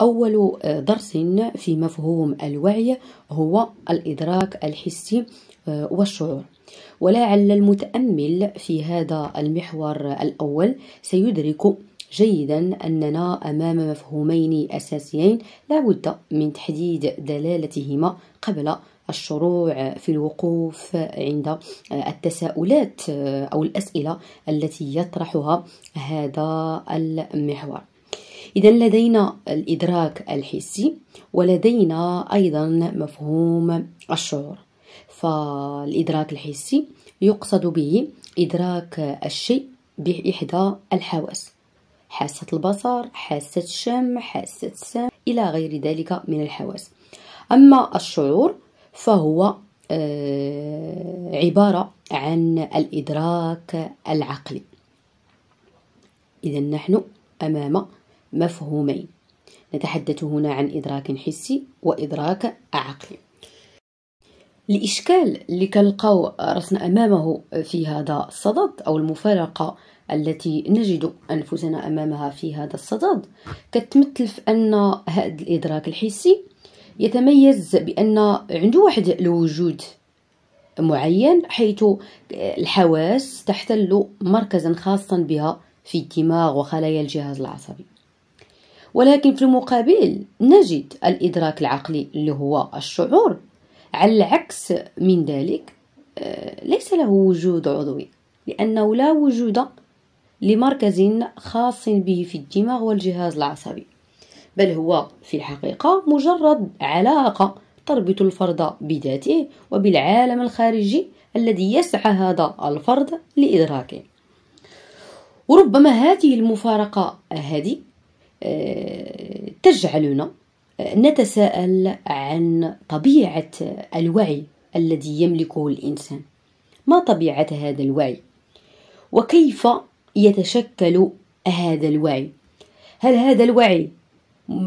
أول آه، درس آه، في مفهوم الوعي هو الإدراك الحسي آه، والشعور ولعل المتأمل في هذا المحور الأول سيدرك جيدا أننا أمام مفهومين أساسيين لا بد من تحديد دلالتهما قبل الشروع في الوقوف عند التساؤلات أو الأسئلة التي يطرحها هذا المحور إذا لدينا الإدراك الحسي ولدينا أيضا مفهوم الشعور فالإدراك الحسي يقصد به إدراك الشيء بإحدى الحواس حاسة البصر، حاسة الشم، حاسة السمع إلى غير ذلك من الحواس أما الشعور فهو آه، عبارة عن الإدراك العقلي إذا نحن أمام مفهومين نتحدث هنا عن إدراك حسي وإدراك عقلي الإشكال اللي كنلقاو راسنا أمامه في هذا الصدد أو المفارقة التي نجد أنفسنا أمامها في هذا الصدد كتمثل في أن هذا الإدراك الحسي يتميز بأن عنده واحد الوجود معين حيث الحواس تحتل مركزا خاصا بها في الدماغ وخلايا الجهاز العصبي ولكن في المقابل نجد الإدراك العقلي اللي هو الشعور على العكس من ذلك آه، ليس له وجود عضوي لأنه لا وجود لمركز خاص به في الدماغ والجهاز العصبي بل هو في الحقيقة مجرد علاقة تربط الفرد بذاته وبالعالم الخارجي الذي يسعى هذا الفرد لإدراكه وربما هذه المفارقة هذه تجعلنا نتساءل عن طبيعة الوعي الذي يملكه الإنسان ما طبيعة هذا الوعي وكيف يتشكل هذا الوعي هل هذا الوعي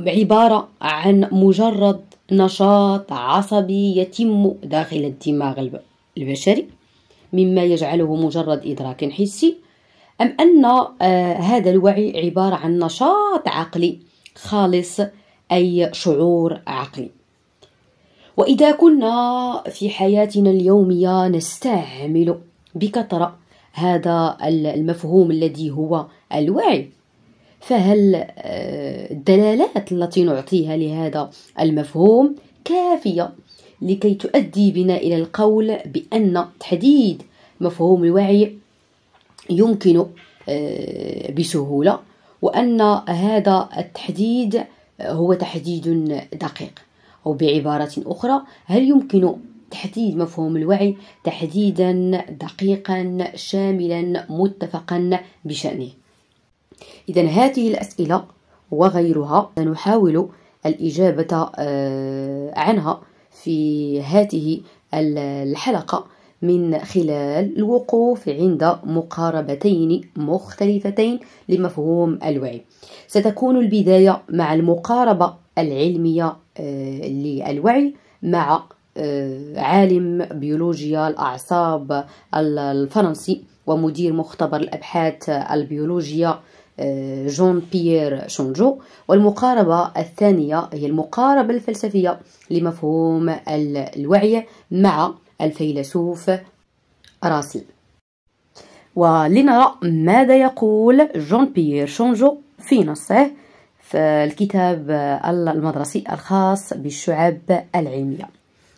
عبارة عن مجرد نشاط عصبي يتم داخل الدماغ البشري مما يجعله مجرد إدراك حسي أم أن آه، هذا الوعي عبارة عن نشاط عقلي خالص أي شعور عقلي وإذا كنا في حياتنا اليومية نستعمل بكثرة هذا المفهوم الذي هو الوعي فهل آه، الدلالات التي نعطيها لهذا المفهوم كافية لكي تؤدي بنا إلى القول بأن تحديد مفهوم الوعي يمكن آه، بسهولة وأن هذا التحديد آه، هو تحديد دقيق أو بعبارة أخرى هل يمكن تحديد مفهوم الوعي تحديدا دقيقا شاملا متفقا بشأنه إذا هذه الأسئلة وغيرها سنحاول الإجابة آه، عنها في هذه الحلقة من خلال الوقوف عند مقاربتين مختلفتين لمفهوم الوعي ستكون البداية مع المقاربة العلمية آه، للوعي مع آه، عالم بيولوجيا الأعصاب الفرنسي ومدير مختبر الأبحاث البيولوجية آه، جون بيير شونجو والمقاربة الثانية هي المقاربة الفلسفية لمفهوم الوعي مع الفيلسوف راسي ولنرى ماذا يقول جون بيير شونجو في نصه في الكتاب المدرسي الخاص بالشعب العلمية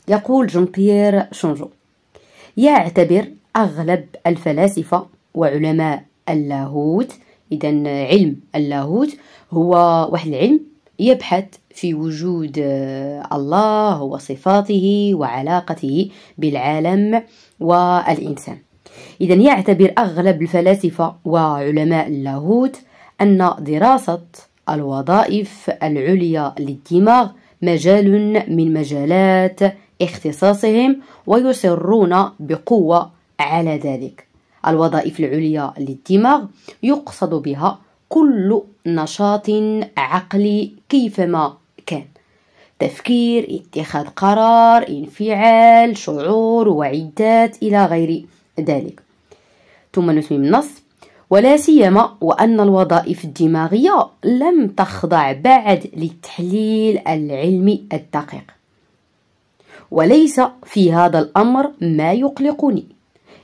يقول جون بيير شونجو يعتبر أغلب الفلاسفة وعلماء اللاهوت إذا علم اللاهوت هو واحد العلم يبحث في وجود آه، الله وصفاته وعلاقته بالعالم والإنسان إذا يعتبر أغلب الفلاسفة وعلماء اللاهوت أن دراسة الوظائف العليا للدماغ مجال من مجالات اختصاصهم ويصرون بقوة على ذلك الوظائف العليا للدماغ يقصد بها كل نشاط عقلي كيفما كان تفكير اتخاذ قرار انفعال شعور وعدات إلى غير ذلك ثم نتمم النص ولا سيما وأن الوظائف الدماغية لم تخضع بعد للتحليل العلمي الدقيق وليس في هذا الأمر ما يقلقني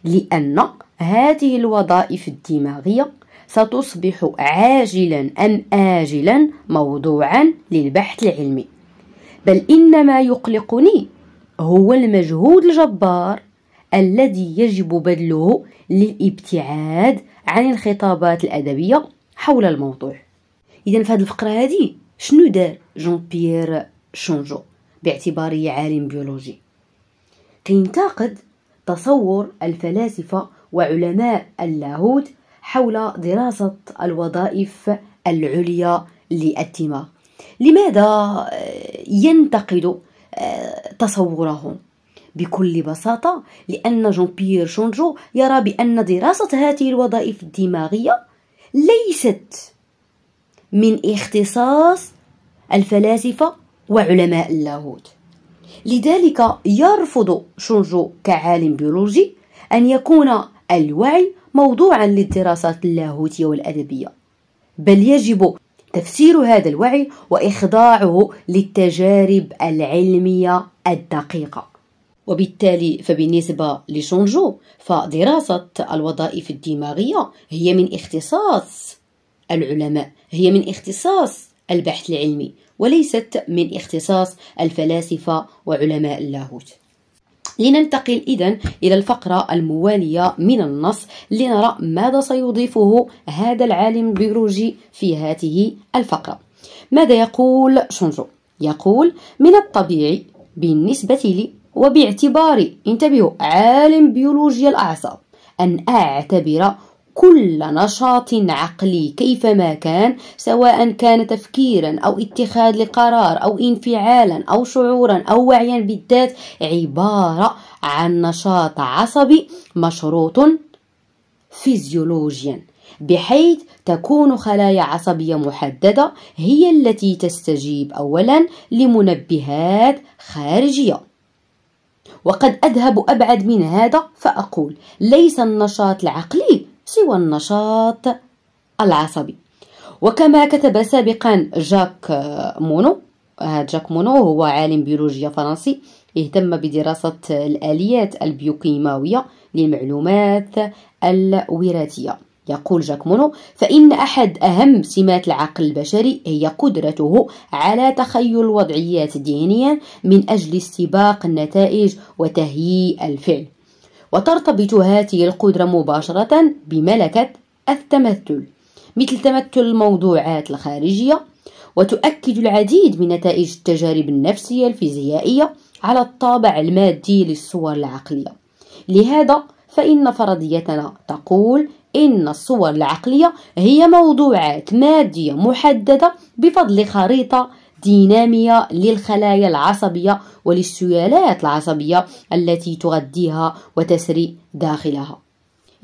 لأن هذه الوظائف الدماغية ستصبح عاجلا أم آجلا موضوعا للبحث العلمي بل إن ما يقلقني هو المجهود الجبار الذي يجب بذله للابتعاد عن الخطابات الأدبية حول الموضوع إذا في هذه الفقرة هذه شنو دار جون بيير شونجو باعتباره عالم بيولوجي كينتقد تصور الفلاسفة وعلماء اللاهوت حول دراسة الوظائف العليا للدماغ لماذا آه، ينتقد آه، تصوره بكل بساطة لأن جون بيير شونجو يرى بأن دراسة هذه الوظائف الدماغية ليست من اختصاص الفلاسفة وعلماء اللاهوت لذلك يرفض شونجو كعالم بيولوجي أن يكون الوعي موضوعا للدراسات اللاهوتية والأدبية بل يجب تفسير هذا الوعي وإخضاعه للتجارب العلمية الدقيقة وبالتالي فبالنسبة لشونجو فدراسة الوظائف الدماغية هي من اختصاص العلماء هي من اختصاص البحث العلمي وليست من اختصاص الفلاسفة وعلماء اللاهوت لننتقل إذا إلى الفقرة الموالية من النص لنرى ماذا سيضيفه هذا العالم البيولوجي في هذه الفقرة ماذا يقول شونجو؟ يقول من الطبيعي بالنسبة لي وباعتباري انتبهوا عالم بيولوجيا الأعصاب أن أعتبر كل نشاط عقلي كيفما كان سواء كان تفكيرا أو اتخاذ لقرار أو انفعالا أو شعورا أو وعيا بالذات عبارة عن نشاط عصبي مشروط فيزيولوجيا بحيث تكون خلايا عصبية محددة هي التي تستجيب أولا لمنبهات خارجية وقد أذهب أبعد من هذا فأقول ليس النشاط العقلي والنشاط العصبي وكما كتب سابقا جاك مونو آه، جاك مونو هو عالم بيولوجيا فرنسي اهتم بدراسة الآليات البيوكيماوية للمعلومات الوراثية يقول جاك مونو فإن أحد أهم سمات العقل البشري هي قدرته على تخيل وضعيات ذهنيا من أجل استباق النتائج وتهيئ الفعل وترتبط هذه القدرة مباشرة بملكة التمثل مثل تمثل الموضوعات الخارجية وتؤكد العديد من نتائج التجارب النفسية الفيزيائية على الطابع المادي للصور العقلية لهذا فإن فرضيتنا تقول إن الصور العقلية هي موضوعات مادية محددة بفضل خريطة دينامية للخلايا العصبية وللسيالات العصبية التي تغذيها وتسري داخلها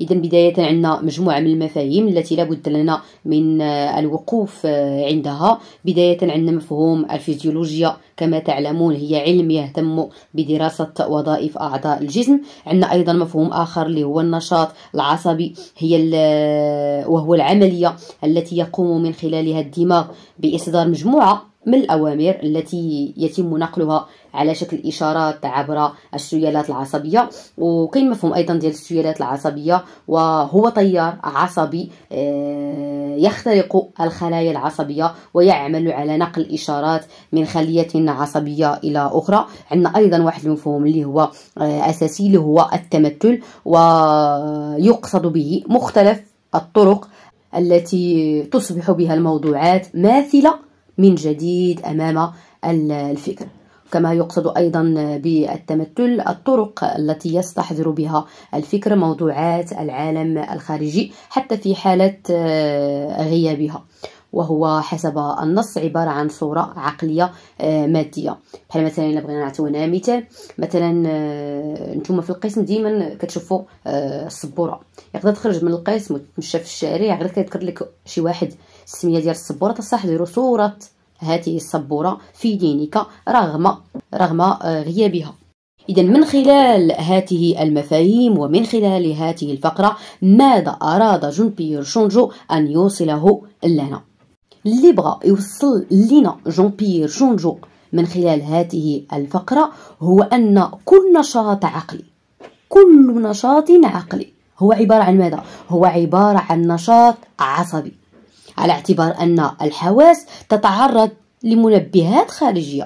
إذا بداية عندنا مجموعة من المفاهيم التي لابد لنا من آه، الوقوف آه، عندها بداية عندنا مفهوم الفيزيولوجيا كما تعلمون هي علم يهتم بدراسة وظائف أعضاء الجسم عندنا أيضا مفهوم آخر اللي هو النشاط العصبي هي آه، وهو العملية التي يقوم من خلالها الدماغ بإصدار مجموعة من الأوامر التي يتم نقلها على شكل إشارات عبر السيالات العصبية وكاين مفهوم أيضا ديال السيالات العصبية وهو تيار عصبي آه، يخترق الخلايا العصبية ويعمل على نقل الإشارات من خلية عصبية إلى أخرى عندنا أيضا واحد المفهوم اللي هو آه، أساسي اللي هو التمثل ويقصد به مختلف الطرق التي تصبح بها الموضوعات ماثله من جديد أمام الفكر كما يقصد أيضا بالتمثل الطرق التي يستحضر بها الفكر موضوعات العالم الخارجي حتى في حالة آه، غيابها وهو حسب النص عبارة عن صورة عقلية آه، مادية بحال مثلا إلا بغينا نعطيو هنا مثال مثلا آه، نتوما في القسم ديما كتشوفو آه، السبورة يقدر تخرج من القسم وتمشى في الشارع غير كيذكر لك شي واحد السمية ديال السبورة تصح ديرو صورة هذه السبورة في دينك رغم رغم غيابها إذا من خلال هذه المفاهيم ومن خلال هذه الفقرة ماذا أراد جون بيير شونجو أن يوصله لنا؟ اللي بغى يوصل لينا جون بيير جونجو من خلال هذه الفقرة هو أن كل نشاط عقلي كل نشاط عقلي هو عبارة عن ماذا؟ هو عبارة عن نشاط عصبي على اعتبار أن الحواس تتعرض لمنبهات خارجية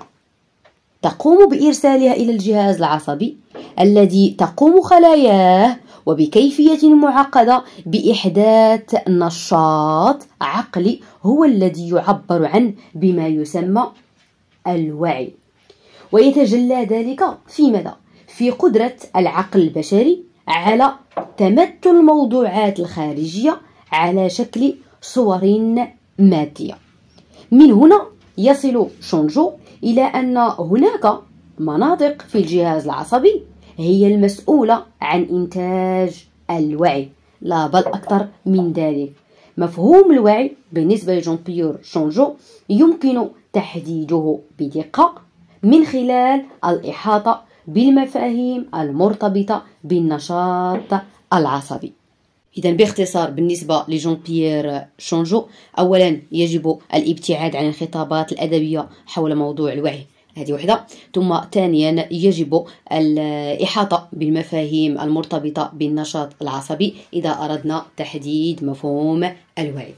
تقوم بإرسالها إلى الجهاز العصبي الذي تقوم خلاياه وبكيفية معقدة بإحداث نشاط عقلي هو الذي يعبر عنه بما يسمى الوعي ويتجلى ذلك في ماذا؟ في قدرة العقل البشري على تمثل الموضوعات الخارجية على شكل صور مادية من هنا يصل شونجو إلى أن هناك مناطق في الجهاز العصبي هي المسؤولة عن إنتاج الوعي لا بل أكثر من ذلك مفهوم الوعي بالنسبة لجون بيور شونجو يمكن تحديده بدقة من خلال الإحاطة بالمفاهيم المرتبطة بالنشاط العصبي إذا باختصار بالنسبة لجون بيير شونجو أولا يجب الابتعاد عن الخطابات الأدبية حول موضوع الوعي هذه وحده ثم ثانيا يجب الإحاطة بالمفاهيم المرتبطة بالنشاط العصبي إذا أردنا تحديد مفهوم الوعي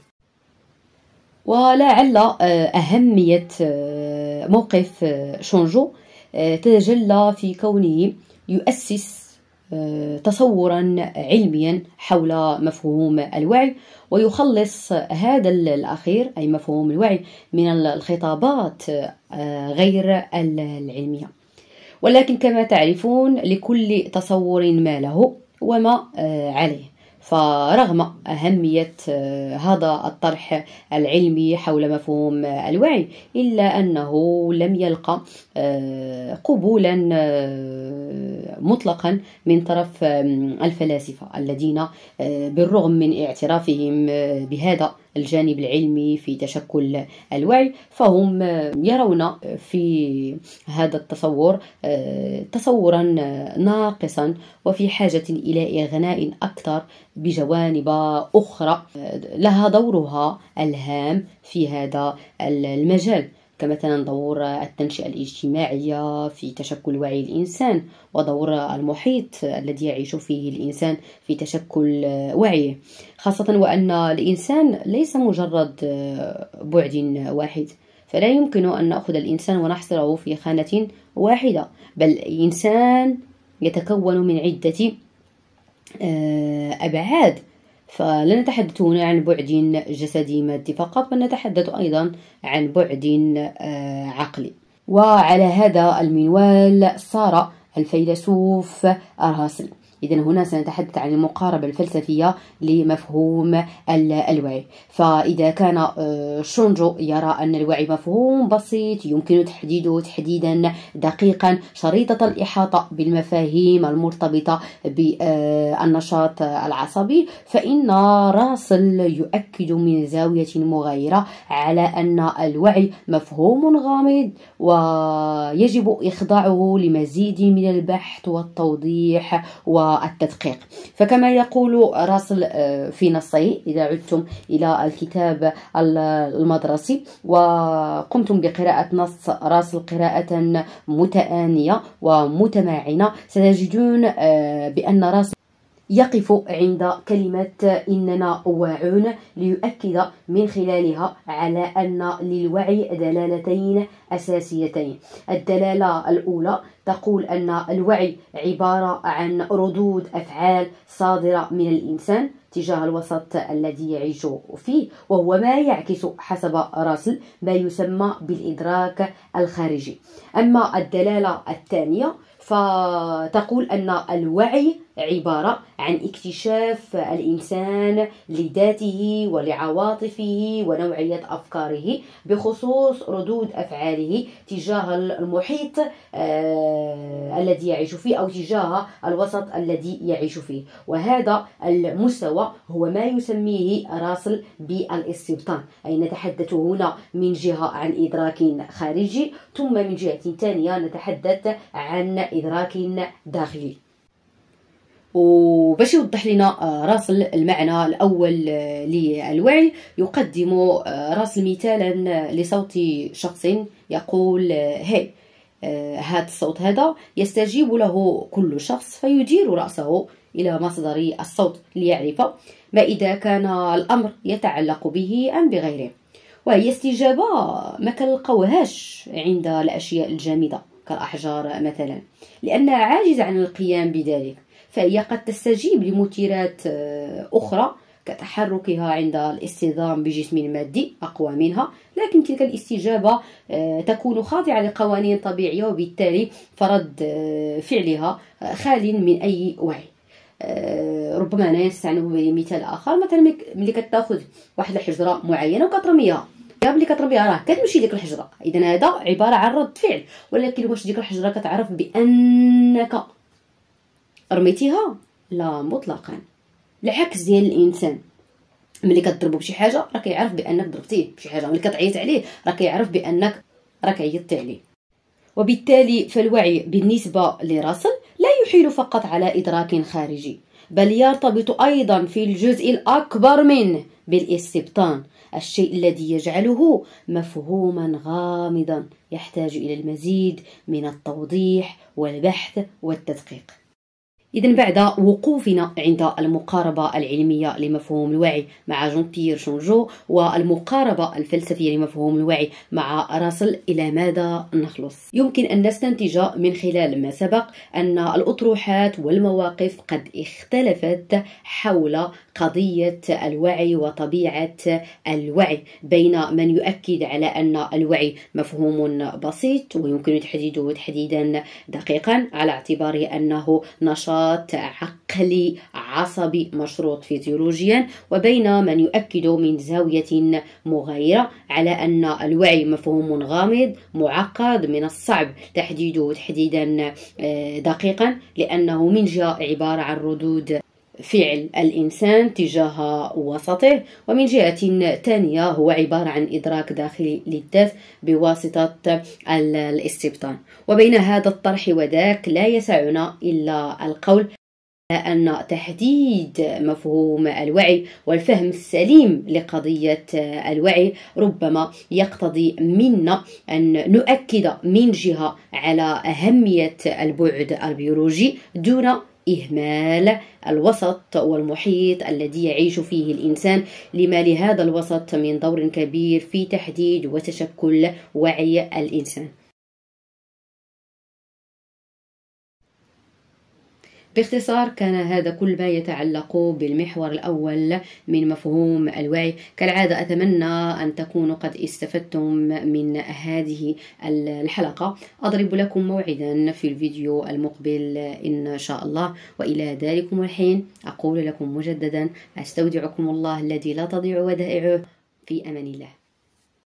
ولعل آه، أهمية آه، موقف آه، شونجو تتجلى في كونه يؤسس تصورا علميا حول مفهوم الوعي ويخلص هذا الاخير اي مفهوم الوعي من الخطابات آه، غير العلميه ولكن كما تعرفون لكل تصور ما له وما آه، عليه فرغم أهمية آه، هذا الطرح العلمي حول مفهوم الوعي إلا أنه لم يلقى قبولا مطلقا من طرف الفلاسفة الذين آه، بالرغم من اعترافهم آه، بهذا الجانب العلمي في تشكل الوعي فهم آه، يرون في هذا التصور تصورا ناقصا وفي حاجة إلى إغناء أكثر بجوانب أخرى لها دورها الهام في هذا المجال كمثلا دور التنشئة الاجتماعية في تشكل وعي الإنسان ودور المحيط الذي يعيش فيه الإنسان في تشكل وعيه خاصة وأن الإنسان ليس مجرد بعد واحد فلا يمكن أن نأخذ الإنسان ونحصره في خانة واحدة بل الإنسان يتكون من عدة آه، أبعاد فلا نتحدث هنا عن بعد جسدي مادي فقط بل نتحدث أيضا عن بعد آه، عقلي وعلى هذا المنوال صار الفيلسوف أرهاسل إذا هنا سنتحدث عن المقاربة الفلسفية لمفهوم الوعي فإذا كان آه، شونجو يرى أن الوعي مفهوم بسيط يمكن تحديده تحديدا دقيقا شريطة الإحاطة بالمفاهيم المرتبطة بالنشاط العصبي فإن راسل يؤكد من زاوية مغايرة على أن الوعي مفهوم غامض ويجب إخضاعه لمزيد من البحث والتوضيح و التدقيق فكما يقول راسل آه، في نصي إذا عدتم إلى الكتاب المدرسي وقمتم بقراءة نص راسل قراءة متآنية ومتماعنة ستجدون آه، بأن راسل يقف عند كلمة إننا واعون ليؤكد من خلالها على أن للوعي دلالتين أساسيتين الدلالة الأولى تقول أن الوعي عبارة عن ردود أفعال صادرة من الإنسان تجاه الوسط الذي يعيش فيه وهو ما يعكس حسب راسل ما يسمى بالإدراك الخارجي أما الدلالة الثانية فتقول أن الوعي عبارة عن اكتشاف الإنسان لذاته ولعواطفه ونوعية أفكاره بخصوص ردود أفعاله تجاه المحيط آه، آه، الذي يعيش فيه أو تجاه الوسط الذي يعيش فيه وهذا المستوى هو ما يسميه راسل بالاستبطان أي نتحدث هنا من جهة عن إدراك خارجي ثم من جهة ثانية نتحدث عن إدراك داخلي وباش يوضح لنا آه، راسل المعنى الأول آه، للوعي يقدم راسل مثالا لصوت شخص يقول هاي hey آه، هذا الصوت هذا يستجيب له كل شخص فيدير رأسه إلى مصدر الصوت ليعرف ما إذا كان الأمر يتعلق به أم بغيره وهي استجابة ما كنلقاوهاش عند الأشياء الجامدة كالأحجار مثلا لأنها عاجزة عن القيام بذلك فهي قد تستجيب لمثيرات آه، أخرى كتحركها عند الاصطدام بجسم مادي أقوى منها لكن تلك الاستجابة آه، تكون خاضعة لقوانين طبيعية وبالتالي فرد آه، فعلها آه، خال من أي وعي ربما انا نستعنوا بمثال اخر مثلا ملي كتاخذ واحد الحجره معينه وكترميها ملي كترميها راه كتمشي ديك الحجره اذا هذا عباره عن رد فعل ولكن واش ديك الحجره كتعرف بانك رميتيها لا مطلقا العكس ديال الانسان ملي كتضربو بشي حاجه راه كيعرف بانك ضربتيه بشي حاجه ملي كتعيط عليه راه كيعرف بانك راك عيطتي عليه وبالتالي فالوعي بالنسبه لراسل لا يحيل فقط على ادراك خارجي بل يرتبط ايضا في الجزء الاكبر منه بالاستبطان الشيء الذي يجعله مفهوما غامضا يحتاج الى المزيد من التوضيح والبحث والتدقيق إذا بعد وقوفنا عند المقاربة العلمية لمفهوم الوعي مع جون بيير شونجو والمقاربة الفلسفية لمفهوم الوعي مع راسل إلى ماذا نخلص؟ يمكن أن نستنتج من خلال ما سبق أن الأطروحات والمواقف قد اختلفت حول قضية الوعي وطبيعة الوعي بين من يؤكد على أن الوعي مفهوم بسيط ويمكن تحديده تحديدا دقيقا على اعتبار أنه نشاط نشاط عقلي عصبي مشروط فيزيولوجيا وبين من يؤكد من زاوية مغايرة على أن الوعي مفهوم غامض معقد من الصعب تحديده تحديدا آه، دقيقا لأنه من جهة عبارة عن ردود فعل الإنسان تجاه وسطه ومن جهة ثانية هو عبارة عن إدراك داخلي للذات بواسطة الاستبطان وبين هذا الطرح وذاك لا يسعنا إلا القول أن تحديد مفهوم الوعي والفهم السليم لقضية الوعي ربما يقتضي منا أن نؤكد من جهة على أهمية البعد البيولوجي دون إهمال الوسط والمحيط الذي يعيش فيه الإنسان لما لهذا الوسط من دور كبير في تحديد وتشكل وعي الإنسان باختصار كان هذا كل ما يتعلق بالمحور الأول من مفهوم الوعي كالعادة أتمنى أن تكونوا قد استفدتم من هذه الحلقة أضرب لكم موعدا في الفيديو المقبل إن شاء الله وإلى ذلكم الحين أقول لكم مجددا أستودعكم الله الذي لا تضيع ودائعه في أمان الله